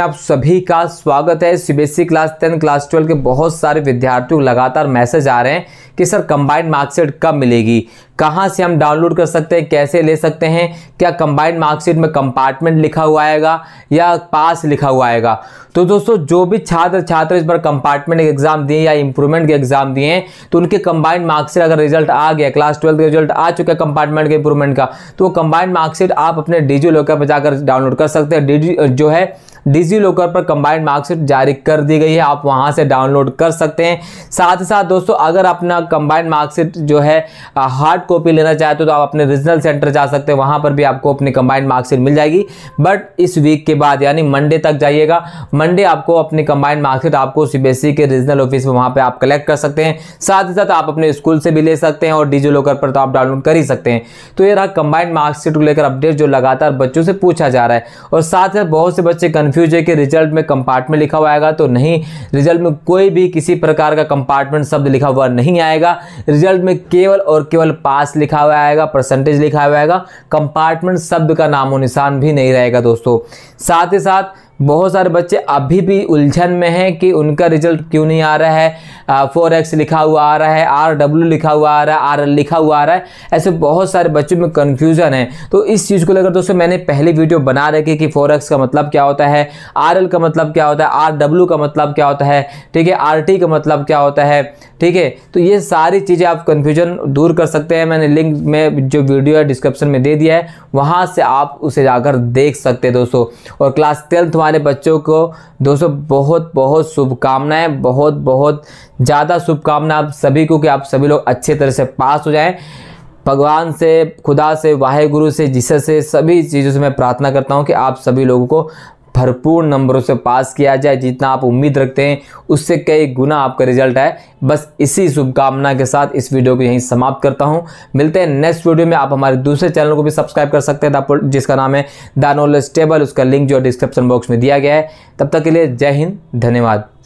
में आप सभी का स्वागत है CBSE class ten class twelve के बहुत सारे विद्यार्थियों लगातार मैसेज आ रहे हैं कि सर कंबाइंड मार्कशीट कब मिलेगी कहां से हम डाउनलोड कर सकते हैं कैसे ले सकते हैं क्या कंबाइंड मार्कशीट में कंपार्टमेंट लिखा हुआ आएगा या पास लिखा हुआ आएगा तो दोस्तों जो भी छात्र छात्र इस बार कंपार्टमेंट एग्ज़ाम दिए या इंप्रूवमेंट के एग्ज़ाम दिए हैं तो उनके कंबाइंड मार्कशीट अगर रिजल्ट आ गया क्लास ट्वेल्थ का रिजल्ट आ चुका है कंपार्टमेंट के इंप्रूवमेंट का तो वो कंबाइंड मार्कशीट आप अपने डिजी लॉकर पर जाकर डाउनलोड कर सकते हैं डिजी जो है डिजी लॉकर पर कंबाइंड मार्कशीट जारी कर दी गई है आप वहां से डाउनलोड कर सकते हैं साथ ही साथ दोस्तों अगर अपना कंबाइंड मार्कशीट जो है हार्ड कॉपी लेना चाहते हो तो, तो आप अपने रीजनल सेंटर जा सकते हैं वहां पर भी आपको अपनी कंबाइंड मार्कशीट मिल जाएगी बट इस वीक के बाद यानी मंडे तक जाइएगा मंडे आपको अपनी कंबाइंड मार्कशीट आपको सी e के रीजनल ऑफिस में वहां पर आप कलेक्ट कर सकते हैं साथ ही साथ आप अपने स्कूल से भी ले सकते हैं और डिजी लॉकर पर तो आप डाउनलोड कर ही सकते हैं तो ये रहा कंबाइंड मार्कशीट को लेकर अपडेट जो लगातार बच्चों से पूछा जा रहा है और साथ ही बहुत से बच्चे कन्फ्यूज कंफ्यूज है कि रिजल्ट में कंपार्टमेंट लिखा हुआ आएगा तो नहीं रिजल्ट में कोई भी किसी प्रकार का कंपार्टमेंट शब्द लिखा हुआ नहीं आएगा रिजल्ट में केवल और केवल पास लिखा हुआ आएगा परसेंटेज लिखा हुआ आएगा कंपार्टमेंट शब्द का नामो निशान भी नहीं रहेगा दोस्तों साथ ही साथ बहुत सारे बच्चे अभी भी उलझन में हैं कि उनका रिजल्ट क्यों नहीं आ रहा है फोर एक्स लिखा हुआ आ रहा है आर डब्ल्यू लिखा हुआ आ रहा है आर एल लिखा हुआ आ रहा है ऐसे बहुत सारे बच्चों में कन्फ्यूज़न है तो इस चीज़ को लेकर दोस्तों मैंने पहली वीडियो बना रखी कि फोर एक्स का मतलब क्या होता है आर एल का मतलब क्या होता है आर डब्ल्यू का मतलब क्या होता है ठीक है आर टी का मतलब क्या होता है ठीक है तो ये सारी चीज़ें आप कन्फ्यूजन दूर कर सकते हैं मैंने लिंक में जो वीडियो है डिस्क्रिप्शन में दे दिया है वहाँ से आप उसे जाकर देख सकते हैं दोस्तों और क्लास ट्वेल्थ हमारे बच्चों को दोस्तों बहुत बहुत शुभकामनाएं बहुत बहुत ज़्यादा शुभकामना आप सभी को कि आप सभी लोग अच्छे तरह से पास हो जाएं भगवान से खुदा से वाहे गुरु से जिससे से सभी चीज़ों से मैं प्रार्थना करता हूं कि आप सभी लोगों को भरपूर नंबरों से पास किया जाए जितना आप उम्मीद रखते हैं उससे कई गुना आपका रिजल्ट आए बस इसी शुभकामना के साथ इस वीडियो को यहीं समाप्त करता हूं मिलते हैं नेक्स्ट वीडियो में आप हमारे दूसरे चैनल को भी सब्सक्राइब कर सकते हैं जिसका नाम है द नॉलेज टेबल उसका लिंक जो डिस्क्रिप्शन बॉक्स में दिया गया है तब तक के लिए जय हिंद धन्यवाद